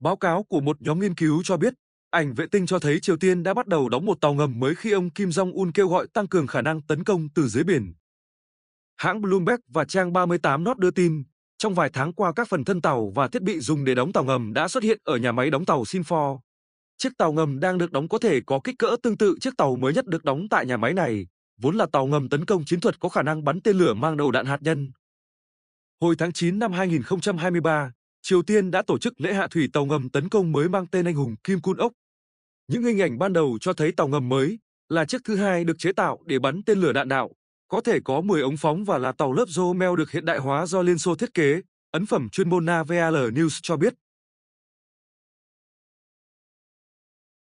Báo cáo của một nhóm nghiên cứu cho biết, ảnh vệ tinh cho thấy Triều Tiên đã bắt đầu đóng một tàu ngầm mới khi ông Kim Jong-un kêu gọi tăng cường khả năng tấn công từ dưới biển. Hãng Bloomberg và trang 38 Not đưa tin, trong vài tháng qua các phần thân tàu và thiết bị dùng để đóng tàu ngầm đã xuất hiện ở nhà máy đóng tàu Sinfor. Chiếc tàu ngầm đang được đóng có thể có kích cỡ tương tự chiếc tàu mới nhất được đóng tại nhà máy này, vốn là tàu ngầm tấn công chiến thuật có khả năng bắn tên lửa mang đầu đạn hạt nhân. Hồi tháng 9 năm 2023, Triều Tiên đã tổ chức lễ hạ thủy tàu ngầm tấn công mới mang tên anh hùng Kim Kun Ok. Những hình ảnh ban đầu cho thấy tàu ngầm mới là chiếc thứ hai được chế tạo để bắn tên lửa đạn đạo, có thể có 10 ống phóng và là tàu lớp Jomel được hiện đại hóa do Liên Xô thiết kế, ấn phẩm chuyên môn NAVAL News cho biết.